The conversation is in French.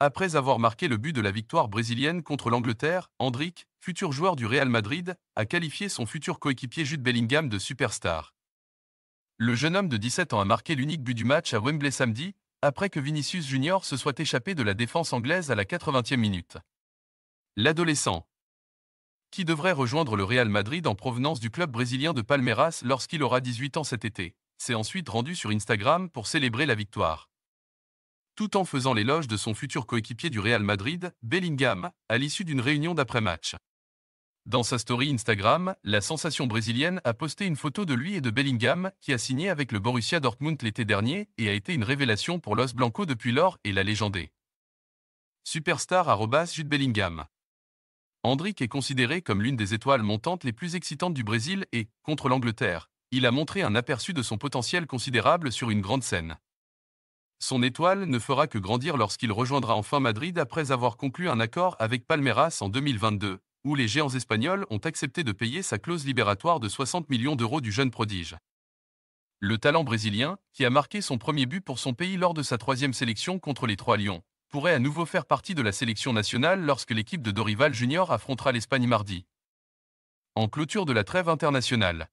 Après avoir marqué le but de la victoire brésilienne contre l'Angleterre, Hendrick, futur joueur du Real Madrid, a qualifié son futur coéquipier Jude Bellingham de superstar. Le jeune homme de 17 ans a marqué l'unique but du match à Wembley samedi, après que Vinicius Junior se soit échappé de la défense anglaise à la 80e minute. L'adolescent, qui devrait rejoindre le Real Madrid en provenance du club brésilien de Palmeiras lorsqu'il aura 18 ans cet été, s'est ensuite rendu sur Instagram pour célébrer la victoire tout en faisant l'éloge de son futur coéquipier du Real Madrid, Bellingham, à l'issue d'une réunion d'après-match. Dans sa story Instagram, la sensation brésilienne a posté une photo de lui et de Bellingham, qui a signé avec le Borussia Dortmund l'été dernier et a été une révélation pour l'os blanco depuis lors et l'a légendé. Superstar Jude Bellingham. est considéré comme l'une des étoiles montantes les plus excitantes du Brésil et, contre l'Angleterre, il a montré un aperçu de son potentiel considérable sur une grande scène. Son étoile ne fera que grandir lorsqu'il rejoindra enfin Madrid après avoir conclu un accord avec Palmeiras en 2022, où les géants espagnols ont accepté de payer sa clause libératoire de 60 millions d'euros du jeune prodige. Le talent brésilien, qui a marqué son premier but pour son pays lors de sa troisième sélection contre les Trois Lions, pourrait à nouveau faire partie de la sélection nationale lorsque l'équipe de Dorival Junior affrontera l'Espagne mardi. En clôture de la trêve internationale,